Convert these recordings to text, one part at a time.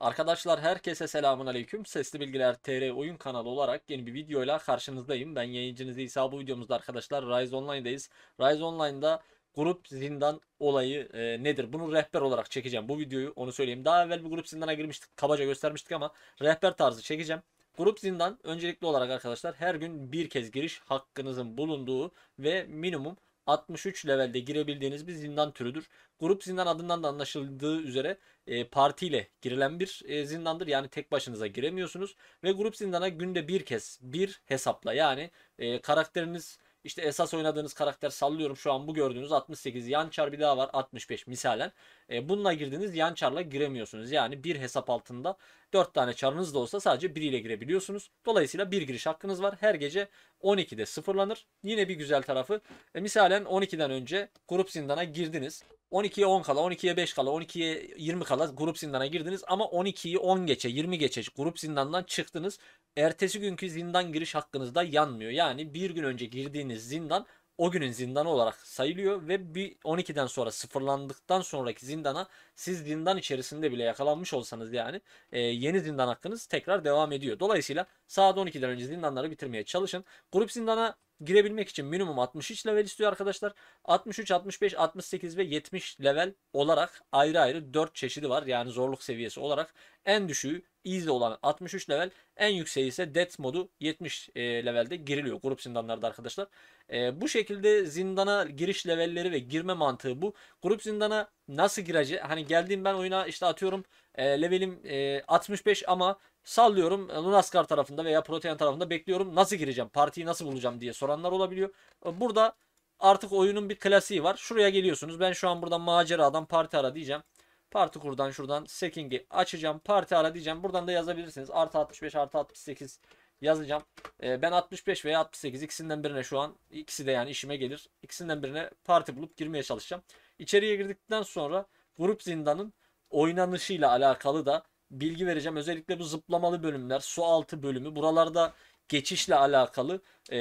Arkadaşlar herkese selamun aleyküm. Sesli Bilgiler TR oyun kanalı olarak yeni bir videoyla karşınızdayım. Ben yayıncınız İsa bu videomuzda arkadaşlar Rise Online'dayız. Rise Online'da grup zindan olayı e, nedir? Bunu rehber olarak çekeceğim. Bu videoyu onu söyleyeyim. Daha evvel bir grup zindana girmiştik. Kabaca göstermiştik ama rehber tarzı çekeceğim. Grup zindan öncelikli olarak arkadaşlar her gün bir kez giriş hakkınızın bulunduğu ve minimum 63 levelde girebildiğiniz bir zindan türüdür. Grup zindan adından da anlaşıldığı üzere e, partiyle girilen bir e, zindandır. Yani tek başınıza giremiyorsunuz. Ve grup zindana günde bir kez bir hesapla yani e, karakteriniz işte esas oynadığınız karakter sallıyorum şu an bu gördüğünüz 68 yan bir daha var 65 misalen. E, bununla girdiniz yan giremiyorsunuz. Yani bir hesap altında 4 tane çarınız da olsa sadece biriyle girebiliyorsunuz. Dolayısıyla bir giriş hakkınız var. Her gece 12'de sıfırlanır. Yine bir güzel tarafı e, misalen 12'den önce grup zindana girdiniz. 12'ye 10 kala, 12'ye 5 kala, 12'ye 20 kala grup zindana girdiniz ama 12'yi 10 geçe, 20 geçe grup zindandan çıktınız. Ertesi günkü zindan giriş hakkınız da yanmıyor. Yani bir gün önce girdiğiniz zindan o günün zindanı olarak sayılıyor ve bir 12'den sonra sıfırlandıktan sonraki zindana siz zindan içerisinde bile yakalanmış olsanız yani e, yeni zindan hakkınız tekrar devam ediyor. Dolayısıyla saat 12'den önce zindanları bitirmeye çalışın. Grup zindana girebilmek için minimum 63 level istiyor arkadaşlar. 63, 65, 68 ve 70 level olarak ayrı ayrı 4 çeşidi var. Yani zorluk seviyesi olarak en düşüğü easy olan 63 level. En yüksek ise death modu 70 e, levelde giriliyor grup zindanlarda arkadaşlar. E, bu şekilde zindana giriş levelleri ve girme mantığı bu. Grup zindana nasıl gireceğim? Hani geldiğim ben oyuna işte atıyorum e, levelim e, 65 ama sallıyorum e, Lunaskar tarafında veya Protean tarafında bekliyorum. Nasıl gireceğim? Partiyi nasıl bulacağım diye soranlar olabiliyor. E, burada artık oyunun bir klasiği var. Şuraya geliyorsunuz. Ben şu an buradan maceradan parti ara diyeceğim. Parti kurdan şuradan Seking'i açacağım. Parti ara diyeceğim. Buradan da yazabilirsiniz. Artı 65 artı 68 yazacağım. E, ben 65 veya 68 ikisinden birine şu an ikisi de yani işime gelir. İkisinden birine parti bulup girmeye çalışacağım. İçeriye girdikten sonra grup zindanın oynanışıyla alakalı da bilgi vereceğim. Özellikle bu zıplamalı bölümler, su altı bölümü buralarda geçişle alakalı e,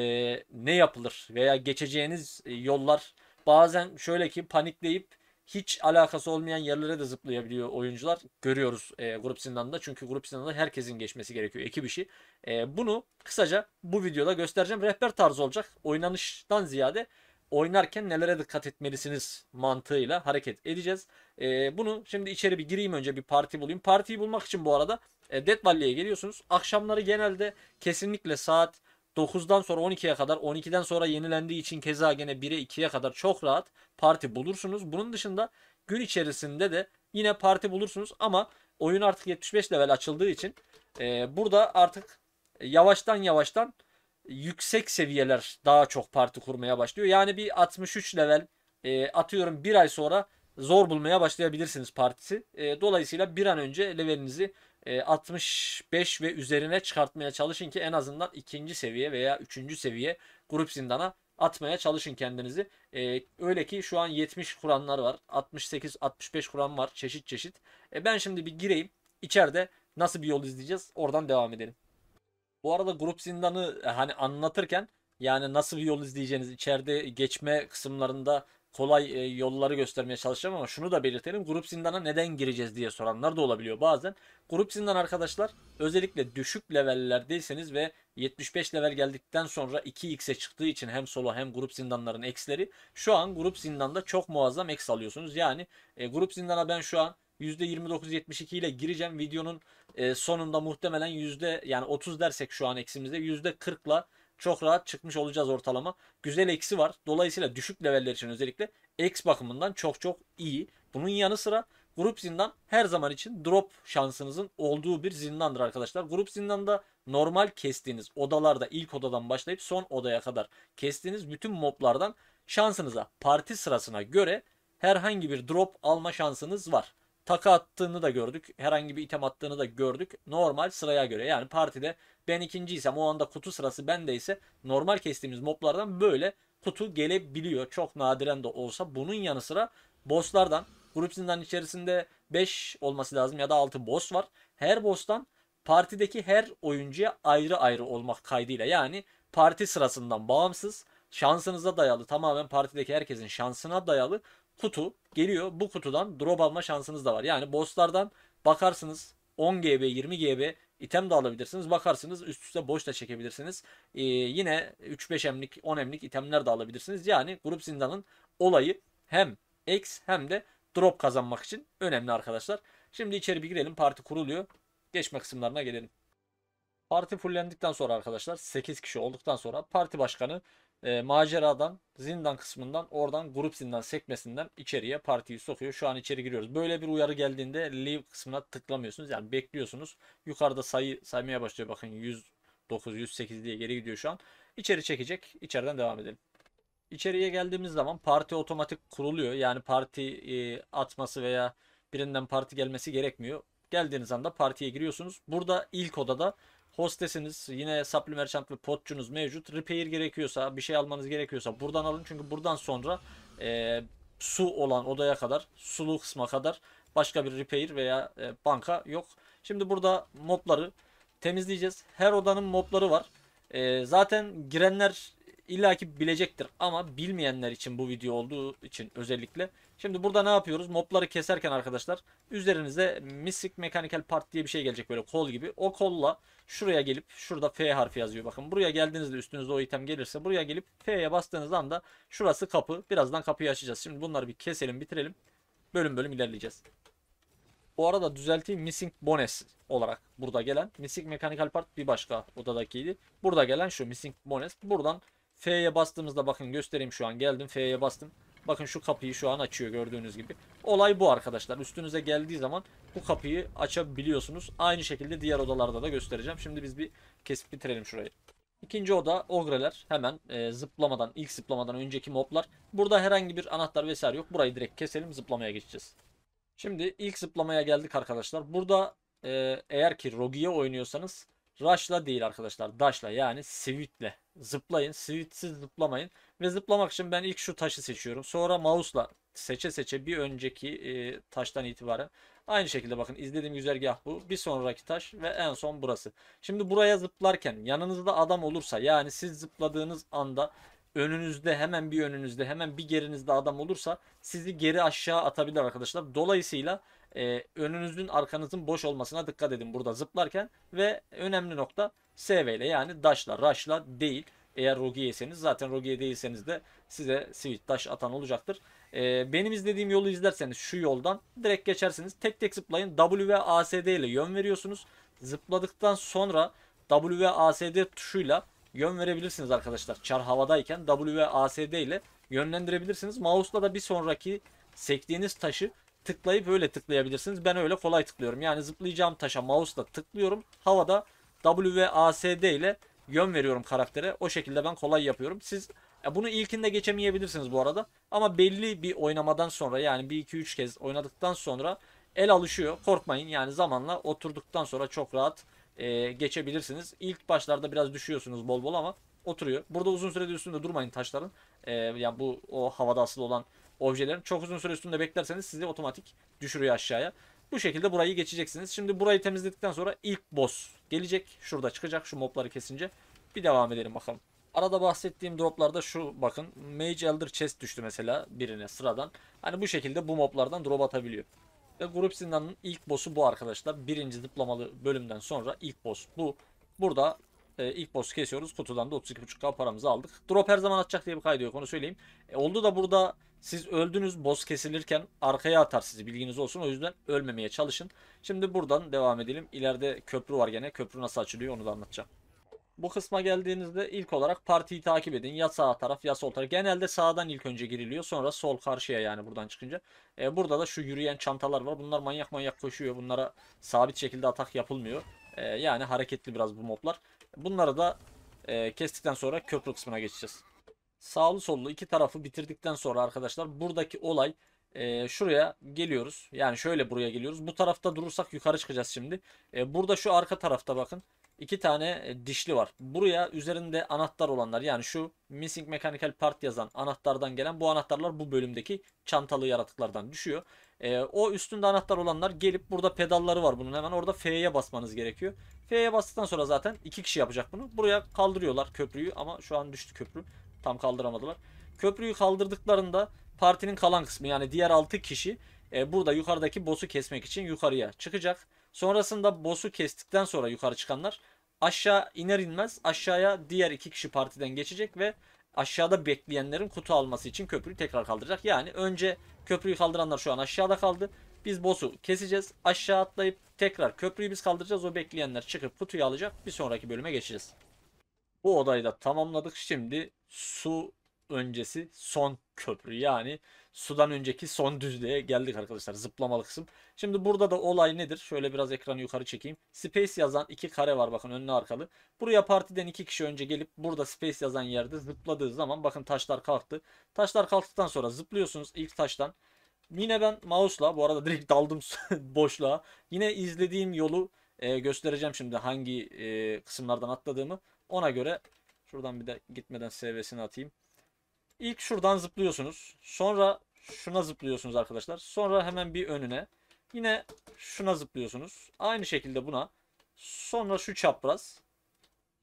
ne yapılır veya geçeceğiniz e, yollar bazen şöyle ki panikleyip hiç alakası olmayan yerlere de zıplayabiliyor oyuncular. Görüyoruz e, grup zindanında. Çünkü grup zindanında herkesin geçmesi gerekiyor. Ekip işi. E, bunu kısaca bu videoda göstereceğim. Rehber tarzı olacak. Oynanıştan ziyade oynarken nelere dikkat etmelisiniz mantığıyla hareket edeceğiz. E, bunu şimdi içeri bir gireyim önce bir parti bulayım. Partiyi bulmak için bu arada e, Dead Valley'e geliyorsunuz. Akşamları genelde kesinlikle saat 9'dan sonra 12'ye kadar 12'den sonra yenilendiği için keza gene 1'e 2'ye kadar çok rahat parti bulursunuz. Bunun dışında gün içerisinde de yine parti bulursunuz ama oyun artık 75 level açıldığı için e, burada artık yavaştan yavaştan yüksek seviyeler daha çok parti kurmaya başlıyor. Yani bir 63 level e, atıyorum bir ay sonra zor bulmaya başlayabilirsiniz partisi. E, dolayısıyla bir an önce levelinizi 65 e, ve üzerine çıkartmaya çalışın ki en azından ikinci seviye veya üçüncü seviye grup zindana atmaya çalışın kendinizi. E, öyle ki şu an 70 Kur'anlar var. 68-65 Kur'an var çeşit çeşit. E, ben şimdi bir gireyim. İçeride nasıl bir yol izleyeceğiz oradan devam edelim. Bu arada grup zindanı e, hani anlatırken yani nasıl bir yol izleyeceğiniz içeride geçme kısımlarında kolay e, yolları göstermeye çalışacağım ama şunu da belirtelim. Grup zindana neden gireceğiz diye soranlar da olabiliyor bazen. Grup zindan arkadaşlar özellikle düşük levellerdeyseniz ve 75 level geldikten sonra 2x'e çıktığı için hem solo hem grup zindanların x'leri şu an grup zindanda çok muazzam x alıyorsunuz. Yani e, grup zindana ben şu an %29.72 ile gireceğim. Videonun e, sonunda muhtemelen yüzde yani 30 dersek şu an eksimizde %40 ile çok rahat çıkmış olacağız ortalama. Güzel eksi var. Dolayısıyla düşük leveller için özellikle X bakımından çok çok iyi. Bunun yanı sıra grup zindan her zaman için drop şansınızın olduğu bir zindandır arkadaşlar. Grup zindanda normal kestiğiniz odalarda ilk odadan başlayıp son odaya kadar kestiğiniz bütün moblardan şansınıza parti sırasına göre herhangi bir drop alma şansınız var. Taka attığını da gördük. Herhangi bir item attığını da gördük. Normal sıraya göre yani partide ben ikinciysem o anda kutu sırası bendeyse normal kestiğimiz moblardan böyle kutu gelebiliyor. Çok nadiren de olsa. Bunun yanı sıra bosslardan grup içerisinde 5 olması lazım ya da 6 boss var. Her boss'tan partideki her oyuncuya ayrı ayrı olmak kaydıyla yani parti sırasından bağımsız şansınıza dayalı tamamen partideki herkesin şansına dayalı kutu geliyor. Bu kutudan drop alma şansınız da var. Yani bosslardan bakarsınız 10 GB 20 GB item de alabilirsiniz. Bakarsınız üst üste boş da çekebilirsiniz. Ee, yine 3-5 emlik 10 emlik itemler de alabilirsiniz. Yani grup zindanın olayı hem X hem de drop kazanmak için önemli arkadaşlar. Şimdi içeri bir girelim. Parti kuruluyor. Geçme kısımlarına gelelim. Parti fullendikten sonra arkadaşlar 8 kişi olduktan sonra parti başkanı e, maceradan zindan kısmından oradan grup zindan sekmesinden içeriye partiyi sokuyor. Şu an içeri giriyoruz. Böyle bir uyarı geldiğinde leave kısmına tıklamıyorsunuz. Yani bekliyorsunuz. Yukarıda sayı saymaya başlıyor. Bakın 109, 108 diye geri gidiyor şu an. İçeri çekecek. İçeriden devam edelim. İçeriye geldiğimiz zaman parti otomatik kuruluyor. Yani parti e, atması veya birinden parti gelmesi gerekmiyor. Geldiğiniz anda partiye giriyorsunuz. Burada ilk odada Hostesiniz yine supply merchant ve potçunuz mevcut. Repair gerekiyorsa bir şey almanız gerekiyorsa buradan alın. Çünkü buradan sonra e, su olan odaya kadar sulu kısma kadar başka bir repair veya e, banka yok. Şimdi burada mobları temizleyeceğiz. Her odanın mobları var. E, zaten girenler illaki bilecektir ama bilmeyenler için bu video olduğu için özellikle Şimdi burada ne yapıyoruz? Mobları keserken arkadaşlar üzerinize Mystic Mechanical Part diye bir şey gelecek böyle kol gibi. O kolla şuraya gelip şurada F harfi yazıyor bakın. Buraya geldiğinizde üstünüzde o item gelirse buraya gelip F'ye bastığınız anda şurası kapı. Birazdan kapıyı açacağız. Şimdi bunları bir keselim bitirelim. Bölüm bölüm ilerleyeceğiz. Bu arada düzelteyim Missing Bones olarak burada gelen. Missing Mechanical Part bir başka odadakiydi. Burada gelen şu Missing Bones. Buradan F'ye bastığımızda bakın göstereyim şu an geldim F'ye bastım. Bakın şu kapıyı şu an açıyor gördüğünüz gibi. Olay bu arkadaşlar. Üstünüze geldiği zaman bu kapıyı açabiliyorsunuz. Aynı şekilde diğer odalarda da göstereceğim. Şimdi biz bir kesip bitirelim şurayı. İkinci oda ogreler hemen e, zıplamadan ilk zıplamadan önceki moblar. Burada herhangi bir anahtar vesaire yok. Burayı direkt keselim zıplamaya geçeceğiz. Şimdi ilk zıplamaya geldik arkadaşlar. Burada e, eğer ki Rogi'ye oynuyorsanız Rush'la değil arkadaşlar. daşla yani Swift'le. Zıplayın. Swift'siz zıplamayın. Ve zıplamak için ben ilk şu taşı seçiyorum. Sonra mouse'la seçe seçe bir önceki e, taştan itibaren. Aynı şekilde bakın izlediğim güzergah bu. Bir sonraki taş ve en son burası. Şimdi buraya zıplarken yanınızda adam olursa yani siz zıpladığınız anda önünüzde hemen bir önünüzde hemen bir gerinizde adam olursa sizi geri aşağı atabilir arkadaşlar. Dolayısıyla e, önünüzün arkanızın boş olmasına dikkat edin burada zıplarken ve önemli nokta SV ile yani daşla, raşla değil. Eğer rogiyeyseniz zaten rogiye değilseniz de size switch dash atan olacaktır. E, benim izlediğim yolu izlerseniz şu yoldan direkt geçersiniz. Tek tek zıplayın W ve ASD ile yön veriyorsunuz. Zıpladıktan sonra W ve ASD tuşuyla yön verebilirsiniz arkadaşlar. Çar havadayken W ve ASD ile yönlendirebilirsiniz. Mouse'la da bir sonraki sektiğiniz taşı tıklayıp öyle tıklayabilirsiniz. Ben öyle kolay tıklıyorum. Yani zıplayacağım taşa mouse'la tıklıyorum. Havada W ve ASD ile yön veriyorum karaktere. O şekilde ben kolay yapıyorum. Siz e, bunu ilkinde geçemeyebilirsiniz bu arada. Ama belli bir oynamadan sonra yani bir iki üç kez oynadıktan sonra el alışıyor. Korkmayın yani zamanla oturduktan sonra çok rahat e, geçebilirsiniz. İlk başlarda biraz düşüyorsunuz bol bol ama oturuyor. Burada uzun süredir üstünde durmayın taşların. E, yani bu o havada asılı olan objelerin. Çok uzun süre üstünde beklerseniz sizi otomatik düşürüyor aşağıya. Bu şekilde burayı geçeceksiniz. Şimdi burayı temizledikten sonra ilk boss gelecek. Şurada çıkacak şu mobları kesince. Bir devam edelim bakalım. Arada bahsettiğim droplarda şu bakın Mage Elder Chest düştü mesela birine sıradan. Hani bu şekilde bu moblardan drop atabiliyor. Ve grup zindanının ilk boss'u bu arkadaşlar. Birinci zıplamalı bölümden sonra ilk boss bu. Burada e, ilk boss kesiyoruz. Kutudan da 32.5k paramızı aldık. Drop her zaman atacak diye bir kaydı yok onu söyleyeyim. E, oldu da burada siz öldünüz boss kesilirken arkaya atar sizi bilginiz olsun. O yüzden ölmemeye çalışın. Şimdi buradan devam edelim. İleride köprü var gene. Köprü nasıl açılıyor onu da anlatacağım. Bu kısma geldiğinizde ilk olarak partiyi takip edin. Ya sağ taraf ya sol taraf. Genelde sağdan ilk önce giriliyor. Sonra sol karşıya yani buradan çıkınca. Ee, burada da şu yürüyen çantalar var. Bunlar manyak manyak koşuyor. Bunlara sabit şekilde atak yapılmıyor. Ee, yani hareketli biraz bu moblar. Bunları da e, kestikten sonra köprü kısmına geçeceğiz sağlı sollu iki tarafı bitirdikten sonra arkadaşlar buradaki olay e, şuraya geliyoruz. Yani şöyle buraya geliyoruz. Bu tarafta durursak yukarı çıkacağız şimdi. E, burada şu arka tarafta bakın. iki tane e, dişli var. Buraya üzerinde anahtar olanlar yani şu Missing Mechanical Part yazan anahtardan gelen bu anahtarlar bu bölümdeki çantalı yaratıklardan düşüyor. E, o üstünde anahtar olanlar gelip burada pedalları var bunun hemen orada F'ye basmanız gerekiyor. F'ye bastıktan sonra zaten iki kişi yapacak bunu. Buraya kaldırıyorlar köprüyü ama şu an düştü köprü. Tam kaldıramadılar. Köprüyü kaldırdıklarında partinin kalan kısmı yani diğer 6 kişi e, burada yukarıdaki boss'u kesmek için yukarıya çıkacak. Sonrasında boss'u kestikten sonra yukarı çıkanlar aşağı iner inmez aşağıya diğer 2 kişi partiden geçecek ve aşağıda bekleyenlerin kutu alması için köprüyü tekrar kaldıracak. Yani önce köprüyü kaldıranlar şu an aşağıda kaldı. Biz boss'u keseceğiz. Aşağı atlayıp tekrar köprüyü biz kaldıracağız. O bekleyenler çıkıp kutuyu alacak. Bir sonraki bölüme geçeceğiz. Bu odayı da tamamladık. Şimdi su öncesi son köprü. Yani sudan önceki son düzlüğe geldik arkadaşlar. Zıplamalı kısım. Şimdi burada da olay nedir? Şöyle biraz ekranı yukarı çekeyim. Space yazan iki kare var bakın önlü arkalı. Buraya partiden iki kişi önce gelip burada space yazan yerde zıpladığı zaman bakın taşlar kalktı. Taşlar kalktıktan sonra zıplıyorsunuz ilk taştan. Yine ben mouse'la bu arada direkt daldım boşluğa. Yine izlediğim yolu e, göstereceğim şimdi hangi e, kısımlardan atladığımı. Ona göre Şuradan bir de gitmeden SV'sini atayım. İlk şuradan zıplıyorsunuz. Sonra şuna zıplıyorsunuz arkadaşlar. Sonra hemen bir önüne. Yine şuna zıplıyorsunuz. Aynı şekilde buna. Sonra şu çapraz.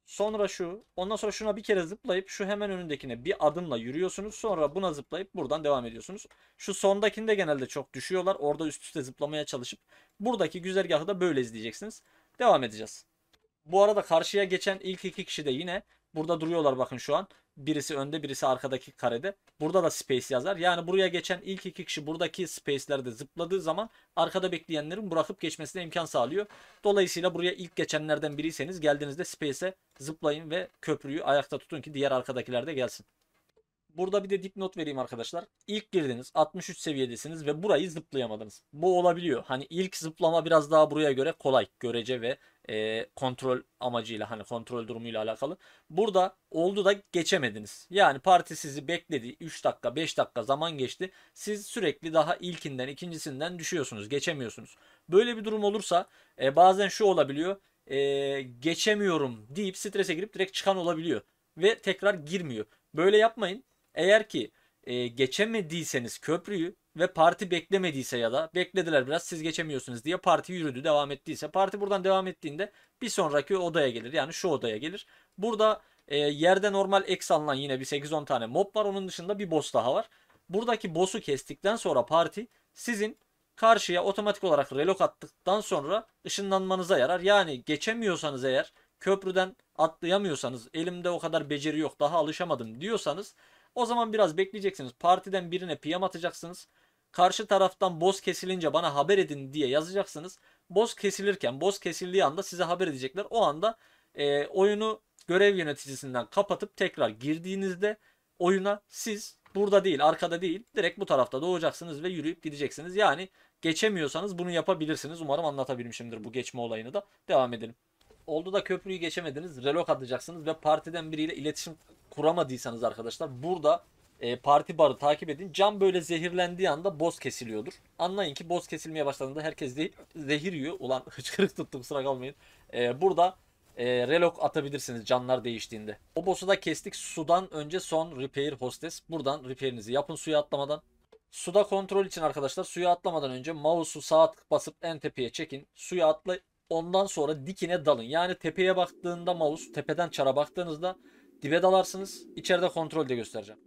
Sonra şu. Ondan sonra şuna bir kere zıplayıp şu hemen önündekine bir adımla yürüyorsunuz. Sonra buna zıplayıp buradan devam ediyorsunuz. Şu sondakinde genelde çok düşüyorlar. Orada üst üste zıplamaya çalışıp buradaki güzergahı da böyle izleyeceksiniz. Devam edeceğiz. Bu arada karşıya geçen ilk iki kişi de yine Burada duruyorlar bakın şu an. Birisi önde birisi arkadaki karede. Burada da space yazar. Yani buraya geçen ilk iki kişi buradaki space'lerde zıpladığı zaman arkada bekleyenlerin bırakıp geçmesine imkan sağlıyor. Dolayısıyla buraya ilk geçenlerden biriyseniz geldiğinizde space'e zıplayın ve köprüyü ayakta tutun ki diğer arkadakiler de gelsin. Burada bir de dipnot vereyim arkadaşlar. İlk girdiniz 63 seviyedesiniz ve burayı zıplayamadınız. Bu olabiliyor. Hani ilk zıplama biraz daha buraya göre kolay. Görece ve e, kontrol amacıyla hani kontrol durumuyla alakalı. Burada oldu da geçemediniz. Yani parti sizi bekledi. 3 dakika 5 dakika zaman geçti. Siz sürekli daha ilkinden ikincisinden düşüyorsunuz. Geçemiyorsunuz. Böyle bir durum olursa e, bazen şu olabiliyor. E, geçemiyorum deyip strese girip direkt çıkan olabiliyor. Ve tekrar girmiyor. Böyle yapmayın. Eğer ki e, geçemediyseniz köprüyü ve parti beklemediyse ya da beklediler biraz siz geçemiyorsunuz diye parti yürüdü devam ettiyse parti buradan devam ettiğinde bir sonraki odaya gelir yani şu odaya gelir. Burada e, yerde normal ex alınan yine bir 8-10 tane mob var onun dışında bir boss daha var. Buradaki boss'u kestikten sonra parti sizin karşıya otomatik olarak relok attıktan sonra ışınlanmanıza yarar. Yani geçemiyorsanız eğer köprüden atlayamıyorsanız elimde o kadar beceri yok daha alışamadım diyorsanız o zaman biraz bekleyeceksiniz. Partiden birine piyam atacaksınız. Karşı taraftan boz kesilince bana haber edin diye yazacaksınız. Boz kesilirken, boz kesildiği anda size haber edecekler. O anda e, oyunu görev yöneticisinden kapatıp tekrar girdiğinizde oyuna siz burada değil, arkada değil, direkt bu tarafta doğacaksınız ve yürüyüp gideceksiniz. Yani geçemiyorsanız bunu yapabilirsiniz. Umarım anlatabilmişimdir bu geçme olayını da. Devam edelim. Oldu da köprüyü geçemediniz, relok atacaksınız ve partiden biriyle iletişim kuramadıysanız arkadaşlar burada e, parti barı takip edin. Cam böyle zehirlendiği anda boz kesiliyordur. Anlayın ki boz kesilmeye başladığında herkes de, zehir yiyor. Ulan hıçkırık tuttum sıra kalmayın. E, burada e, relok atabilirsiniz canlar değiştiğinde. O boss'u da kestik. Sudan önce son repair hostes. Buradan repairinizi yapın suya atlamadan. Suda kontrol için arkadaşlar suya atlamadan önce mouse'u sağa basıp en tepeye çekin. Suya atla ondan sonra dikine dalın. Yani tepeye baktığında mouse tepeden çara baktığınızda dibe dalarsınız. İçeride kontrol de göstereceğim.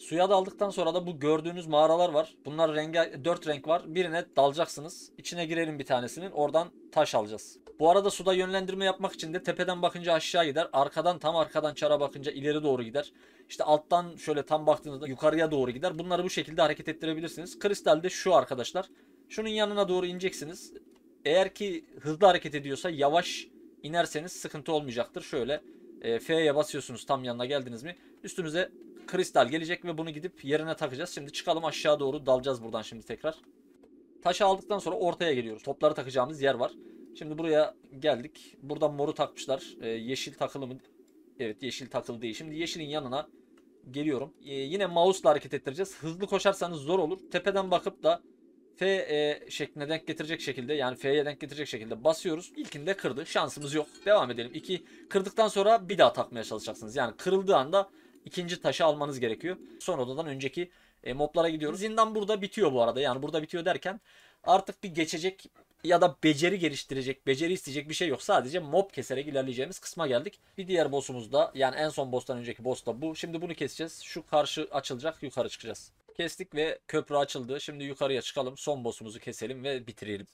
Suya daldıktan sonra da bu gördüğünüz mağaralar var. Bunlar renge, 4 renk var. Birine dalacaksınız. İçine girelim bir tanesinin. Oradan taş alacağız. Bu arada suda yönlendirme yapmak için de tepeden bakınca aşağı gider. Arkadan tam arkadan çara bakınca ileri doğru gider. İşte alttan şöyle tam baktığınızda yukarıya doğru gider. Bunları bu şekilde hareket ettirebilirsiniz. Kristal de şu arkadaşlar. Şunun yanına doğru ineceksiniz. Eğer ki hızlı hareket ediyorsa yavaş inerseniz sıkıntı olmayacaktır. Şöyle e, F'ye basıyorsunuz tam yanına geldiniz mi? Üstünüze kristal gelecek ve bunu gidip yerine takacağız. Şimdi çıkalım aşağı doğru dalacağız buradan şimdi tekrar. Taşı aldıktan sonra ortaya geliyoruz. Topları takacağımız yer var. Şimdi buraya geldik. Buradan moru takmışlar. Ee, yeşil takılı mı? Evet yeşil takılı değil. Şimdi yeşilin yanına geliyorum. Ee, yine mouse'la hareket ettireceğiz. Hızlı koşarsanız zor olur. Tepeden bakıp da F e, şekline denk getirecek şekilde yani F'ye denk getirecek şekilde basıyoruz. İlkinde kırdı. Şansımız yok. Devam edelim. 2 kırdıktan sonra bir daha takmaya çalışacaksınız. Yani kırıldığı anda ikinci taşı almanız gerekiyor. Son odadan önceki e, moblara gidiyoruz. Zindan burada bitiyor bu arada. Yani burada bitiyor derken artık bir geçecek ya da beceri geliştirecek, beceri isteyecek bir şey yok. Sadece mob keserek ilerleyeceğimiz kısma geldik. Bir diğer boss'umuz da yani en son boss'tan önceki boss da bu. Şimdi bunu keseceğiz. Şu karşı açılacak, yukarı çıkacağız. Kestik ve köprü açıldı. Şimdi yukarıya çıkalım. Son boss'umuzu keselim ve bitirelim.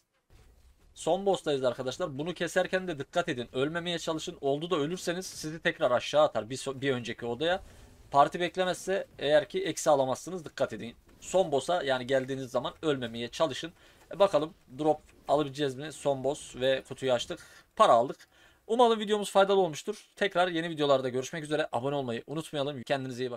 Son boss'tayız arkadaşlar. Bunu keserken de dikkat edin. Ölmemeye çalışın. Oldu da ölürseniz sizi tekrar aşağı atar bir, bir önceki odaya. Parti beklemezse eğer ki eksi alamazsınız dikkat edin. Son boss'a yani geldiğiniz zaman ölmemeye çalışın. E bakalım drop alabileceğiz mi? Son boss ve kutuyu açtık. Para aldık. Umarım videomuz faydalı olmuştur. Tekrar yeni videolarda görüşmek üzere. Abone olmayı unutmayalım. Kendinize iyi bakın.